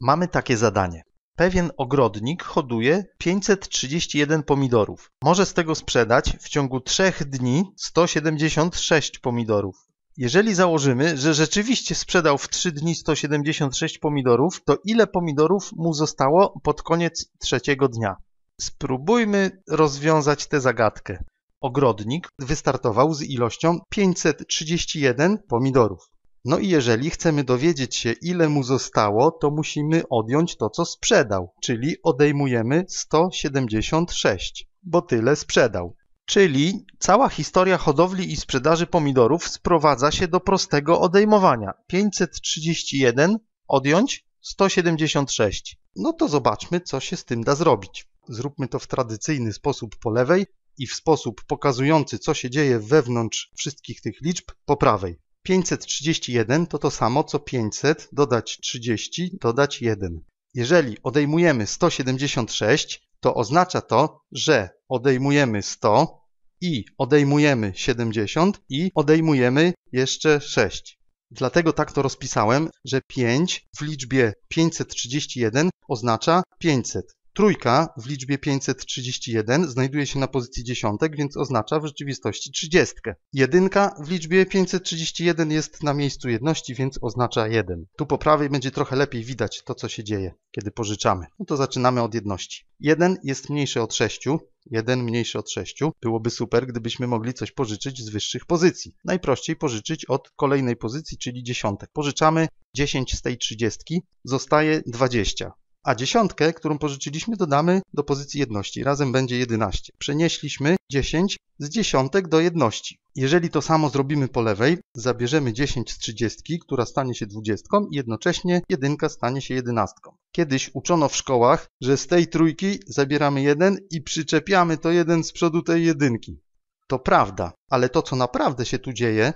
Mamy takie zadanie. Pewien ogrodnik hoduje 531 pomidorów. Może z tego sprzedać w ciągu 3 dni 176 pomidorów. Jeżeli założymy, że rzeczywiście sprzedał w 3 dni 176 pomidorów, to ile pomidorów mu zostało pod koniec trzeciego dnia? Spróbujmy rozwiązać tę zagadkę. Ogrodnik wystartował z ilością 531 pomidorów. No i jeżeli chcemy dowiedzieć się, ile mu zostało, to musimy odjąć to, co sprzedał, czyli odejmujemy 176, bo tyle sprzedał. Czyli cała historia hodowli i sprzedaży pomidorów sprowadza się do prostego odejmowania. 531 odjąć 176. No to zobaczmy, co się z tym da zrobić. Zróbmy to w tradycyjny sposób po lewej i w sposób pokazujący, co się dzieje wewnątrz wszystkich tych liczb po prawej. 531 to to samo co 500 dodać 30 dodać 1. Jeżeli odejmujemy 176, to oznacza to, że odejmujemy 100 i odejmujemy 70 i odejmujemy jeszcze 6. Dlatego tak to rozpisałem, że 5 w liczbie 531 oznacza 500. Trójka w liczbie 531 znajduje się na pozycji dziesiątek, więc oznacza w rzeczywistości trzydziestkę. Jedynka w liczbie 531 jest na miejscu jedności, więc oznacza jeden. Tu po prawej będzie trochę lepiej widać to, co się dzieje, kiedy pożyczamy. No to zaczynamy od jedności. Jeden jest mniejsze od sześciu. Jeden mniejszy od sześciu. Byłoby super, gdybyśmy mogli coś pożyczyć z wyższych pozycji. Najprościej pożyczyć od kolejnej pozycji, czyli dziesiątek. Pożyczamy 10 z tej trzydziestki, zostaje 20 a dziesiątkę, którą pożyczyliśmy, dodamy do pozycji jedności. Razem będzie 11. Przenieśliśmy 10 z dziesiątek do jedności. Jeżeli to samo zrobimy po lewej, zabierzemy 10 z 30, która stanie się 20 i jednocześnie jedynka stanie się jedenastką. Kiedyś uczono w szkołach, że z tej trójki zabieramy jeden i przyczepiamy to jeden z przodu tej jedynki. To prawda, ale to co naprawdę się tu dzieje,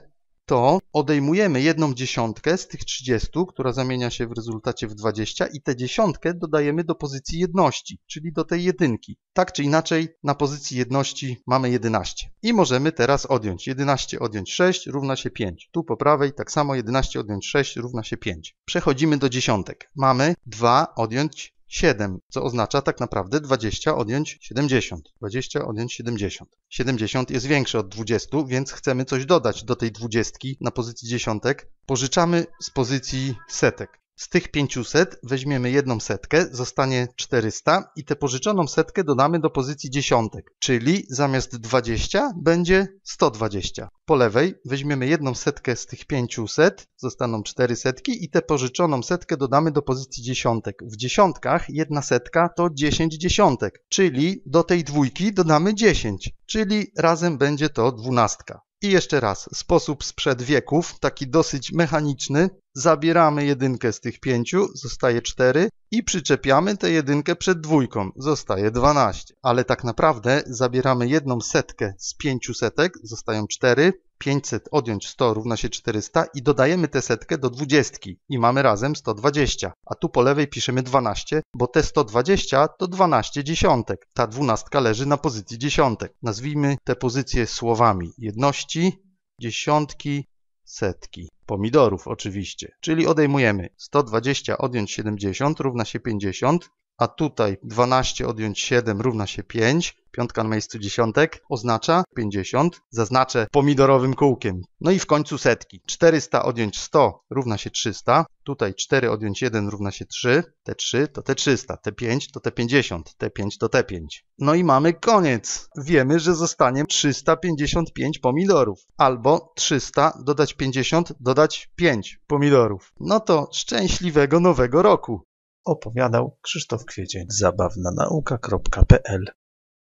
to odejmujemy jedną dziesiątkę z tych 30, która zamienia się w rezultacie w 20 i tę dziesiątkę dodajemy do pozycji jedności, czyli do tej jedynki. Tak czy inaczej na pozycji jedności mamy 11. I możemy teraz odjąć. 11 odjąć 6 równa się 5. Tu po prawej tak samo 11 odjąć 6 równa się 5. Przechodzimy do dziesiątek. Mamy 2 odjąć 7, co oznacza tak naprawdę 20 odjąć 70. 20 odjąć 70. 70 jest większe od 20, więc chcemy coś dodać do tej 20 na pozycji dziesiątek. Pożyczamy z pozycji setek. Z tych 500 weźmiemy jedną setkę, zostanie 400 i tę pożyczoną setkę dodamy do pozycji dziesiątek, czyli zamiast 20 będzie 120. Po lewej weźmiemy jedną setkę z tych 500, zostaną 4 setki i tę pożyczoną setkę dodamy do pozycji dziesiątek. W dziesiątkach jedna setka to 10 dziesiątek, czyli do tej dwójki dodamy 10, czyli razem będzie to dwunastka. I jeszcze raz, sposób sprzed wieków, taki dosyć mechaniczny. Zabieramy jedynkę z tych pięciu, zostaje cztery, i przyczepiamy tę jedynkę przed dwójką, zostaje dwanaście. Ale tak naprawdę zabieramy jedną setkę z pięciu setek, zostają cztery. 500 odjąć 100 równa się 400 i dodajemy tę setkę do 20 i mamy razem 120. A tu po lewej piszemy 12, bo te 120 to 12 dziesiątek. Ta dwunastka leży na pozycji dziesiątek. Nazwijmy te pozycje słowami jedności, dziesiątki, setki. Pomidorów oczywiście. Czyli odejmujemy 120 odjąć 70 równa się 50 a tutaj 12 odjąć 7 równa się 5, piątka na miejscu dziesiątek oznacza 50, zaznaczę pomidorowym kółkiem. No i w końcu setki. 400 odjąć 100 równa się 300, tutaj 4 odjąć 1 równa się 3, te 3 to te 300, te 5 to te 50, te 5 to te 5. No i mamy koniec. Wiemy, że zostanie 355 pomidorów, albo 300 dodać 50 dodać 5 pomidorów. No to szczęśliwego nowego roku. Opowiadał Krzysztof Kwiecień. nauka.pl